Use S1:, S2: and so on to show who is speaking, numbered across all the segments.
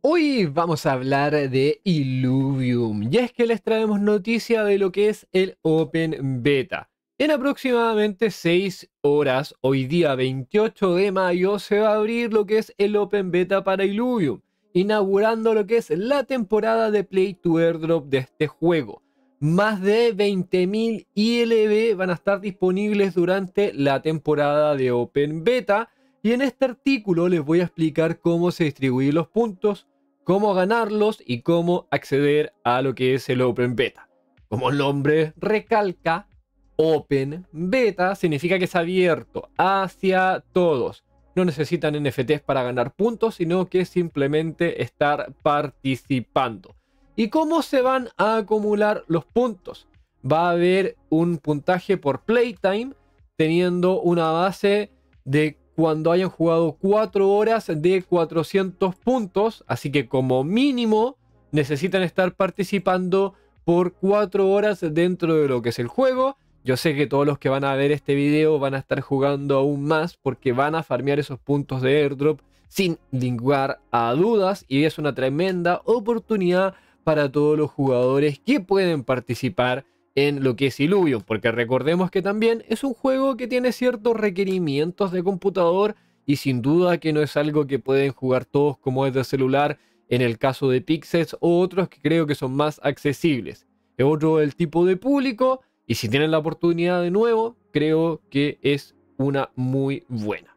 S1: Hoy vamos a hablar de Illuvium y es que les traemos noticia de lo que es el Open Beta. En aproximadamente 6 horas, hoy día 28 de mayo, se va a abrir lo que es el Open Beta para Illuvium, inaugurando lo que es la temporada de Play to Airdrop de este juego. Más de 20.000 ILB van a estar disponibles durante la temporada de Open Beta y en este artículo les voy a explicar cómo se distribuyen los puntos, cómo ganarlos y cómo acceder a lo que es el Open Beta. Como el nombre recalca, Open Beta significa que es abierto hacia todos. No necesitan NFTs para ganar puntos, sino que simplemente estar participando. ¿Y cómo se van a acumular los puntos? Va a haber un puntaje por playtime, teniendo una base de cuando hayan jugado 4 horas de 400 puntos, así que como mínimo necesitan estar participando por 4 horas dentro de lo que es el juego. Yo sé que todos los que van a ver este video van a estar jugando aún más porque van a farmear esos puntos de airdrop sin lugar a dudas y es una tremenda oportunidad para todos los jugadores que pueden participar en lo que es Illuvium, porque recordemos que también es un juego que tiene ciertos requerimientos de computador y sin duda que no es algo que pueden jugar todos como es de celular en el caso de Pixels o otros que creo que son más accesibles. Es otro del tipo de público y si tienen la oportunidad de nuevo, creo que es una muy buena.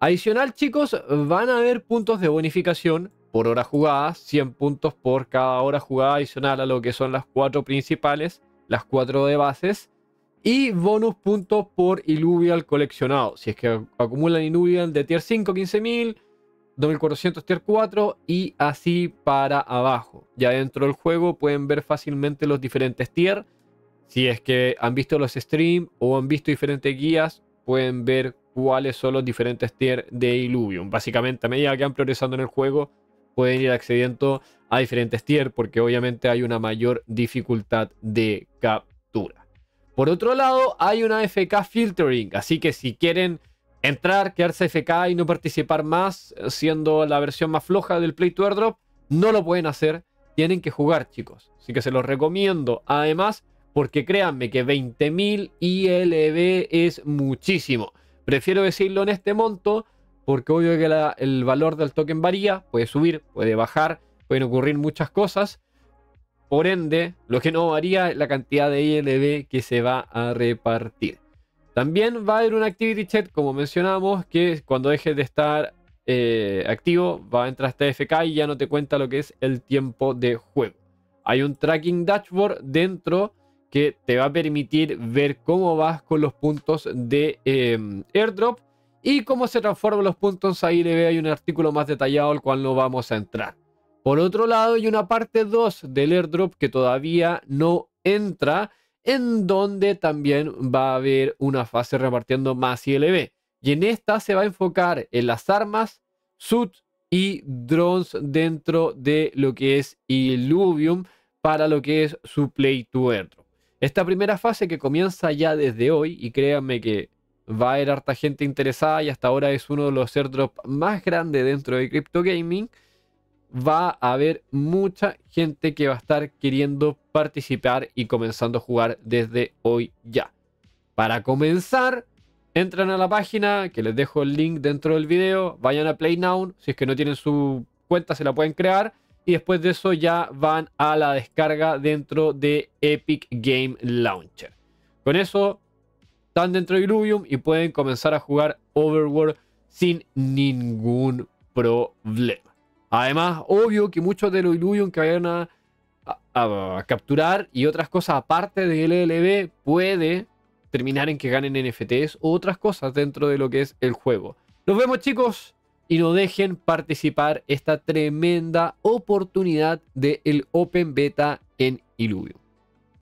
S1: Adicional chicos, van a haber puntos de bonificación por hora jugada, 100 puntos por cada hora jugada adicional a lo que son las cuatro principales las cuatro de bases. Y bonus puntos por Illuvial coleccionado. Si es que acumulan Illuvial de tier 5, 15.000, 2400 tier 4 y así para abajo. Ya dentro del juego pueden ver fácilmente los diferentes tier. Si es que han visto los streams o han visto diferentes guías, pueden ver cuáles son los diferentes tier de Illuvium. Básicamente, a medida que han progresando en el juego, pueden ir accediendo a diferentes tier porque obviamente hay una mayor dificultad de captura. Por otro lado, hay una FK filtering, así que si quieren entrar, quedarse FK y no participar más, siendo la versión más floja del Play to Airdrop, no lo pueden hacer, tienen que jugar, chicos. Así que se los recomiendo. Además, porque créanme que 20.000 ILB es muchísimo. Prefiero decirlo en este monto, porque obvio que el valor del token varía, puede subir, puede bajar pueden ocurrir muchas cosas. Por ende, lo que no varía es la cantidad de ILB que se va a repartir. También va a haber un activity chat, como mencionamos, que cuando dejes de estar eh, activo va a entrar hasta FK y ya no te cuenta lo que es el tiempo de juego. Hay un tracking dashboard dentro que te va a permitir ver cómo vas con los puntos de em, airdrop y cómo se transforman los puntos a ILB. Hay un artículo más detallado al cual no vamos a entrar. Por otro lado, hay una parte 2 del airdrop que todavía no entra, en donde también va a haber una fase repartiendo más ILB. Y en esta se va a enfocar en las armas, suits y drones dentro de lo que es Illuvium para lo que es su play to airdrop. Esta primera fase que comienza ya desde hoy, y créanme que va a haber harta gente interesada y hasta ahora es uno de los airdrops más grandes dentro de Crypto Gaming, va a haber mucha gente que va a estar queriendo participar y comenzando a jugar desde hoy ya. Para comenzar, entran a la página, que les dejo el link dentro del video, vayan a Play Now, si es que no tienen su cuenta se la pueden crear y después de eso ya van a la descarga dentro de Epic Game Launcher. Con eso están dentro de Illuvium y pueden comenzar a jugar Overworld sin ningún problema. Además, obvio que muchos de los Illuvium que vayan a, capturar y otras cosas aparte de LLB puede terminar en que ganen NFTs u otras cosas dentro de lo que es el juego. Nos vemos chicos y no dejen participar esta tremenda oportunidad del Open Beta en Illuvium.